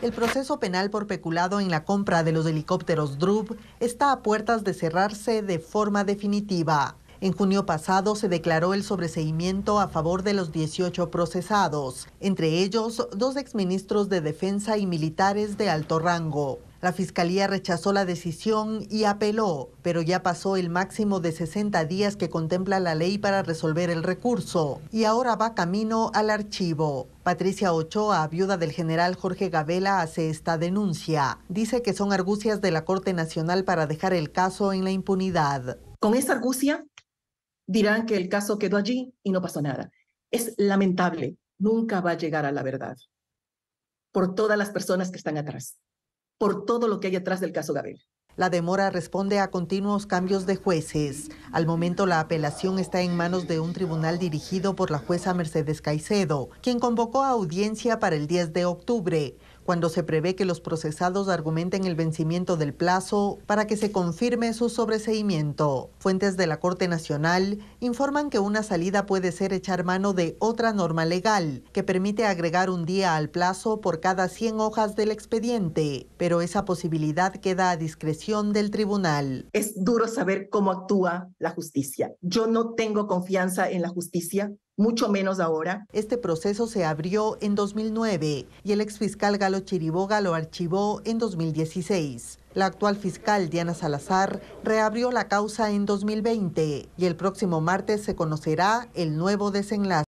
El proceso penal por peculado en la compra de los helicópteros Drup está a puertas de cerrarse de forma definitiva. En junio pasado se declaró el sobreseimiento a favor de los 18 procesados, entre ellos dos exministros de Defensa y militares de alto rango. La Fiscalía rechazó la decisión y apeló, pero ya pasó el máximo de 60 días que contempla la ley para resolver el recurso y ahora va camino al archivo. Patricia Ochoa, viuda del general Jorge Gabela, hace esta denuncia. Dice que son argucias de la Corte Nacional para dejar el caso en la impunidad. Con esa argucia dirán que el caso quedó allí y no pasó nada. Es lamentable, nunca va a llegar a la verdad por todas las personas que están atrás por todo lo que hay atrás del caso Gabriel. La demora responde a continuos cambios de jueces. Al momento la apelación está en manos de un tribunal dirigido por la jueza Mercedes Caicedo, quien convocó a audiencia para el 10 de octubre cuando se prevé que los procesados argumenten el vencimiento del plazo para que se confirme su sobreseimiento. Fuentes de la Corte Nacional informan que una salida puede ser echar mano de otra norma legal que permite agregar un día al plazo por cada 100 hojas del expediente, pero esa posibilidad queda a discreción del tribunal. Es duro saber cómo actúa la justicia. Yo no tengo confianza en la justicia mucho menos ahora. Este proceso se abrió en 2009 y el exfiscal Galo Chiriboga lo archivó en 2016. La actual fiscal Diana Salazar reabrió la causa en 2020 y el próximo martes se conocerá el nuevo desenlace.